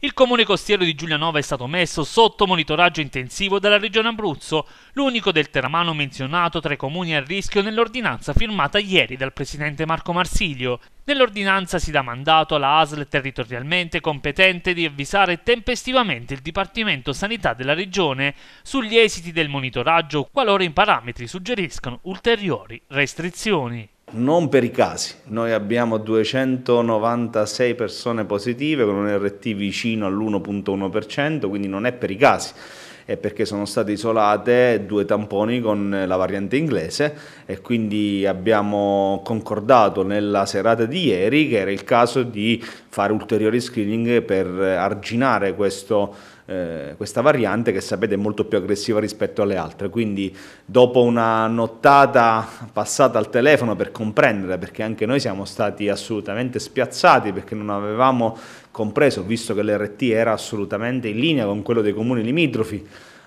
Il comune costiero di Giulianova è stato messo sotto monitoraggio intensivo dalla regione Abruzzo, l'unico del Teramano menzionato tra i comuni a rischio nell'ordinanza firmata ieri dal presidente Marco Marsilio. Nell'ordinanza si dà mandato alla ASL territorialmente competente di avvisare tempestivamente il Dipartimento Sanità della Regione sugli esiti del monitoraggio qualora i parametri suggeriscano ulteriori restrizioni non per i casi. Noi abbiamo 296 persone positive con un RT vicino all'1.1%, quindi non è per i casi è perché sono state isolate due tamponi con la variante inglese e quindi abbiamo concordato nella serata di ieri che era il caso di fare ulteriori screening per arginare questo eh, questa variante che sapete è molto più aggressiva rispetto alle altre, quindi dopo una nottata passata al telefono per comprendere, perché anche noi siamo stati assolutamente spiazzati perché non avevamo compreso, visto che l'RT era assolutamente in linea con quello dei comuni limitrofi,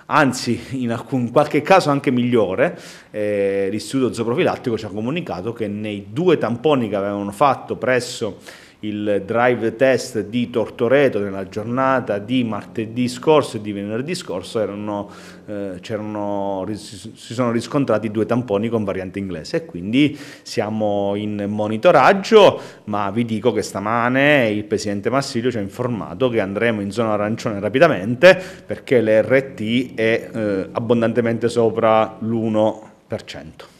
anzi in, alcun, in qualche caso anche migliore, eh, l'istituto zooprofilattico ci ha comunicato che nei due tamponi che avevano fatto presso il drive test di Tortoreto nella giornata di martedì scorso e di venerdì scorso erano, eh, si sono riscontrati due tamponi con variante inglese e quindi siamo in monitoraggio ma vi dico che stamane il presidente Massilio ci ha informato che andremo in zona arancione rapidamente perché l'RT è eh, abbondantemente sopra l'1%.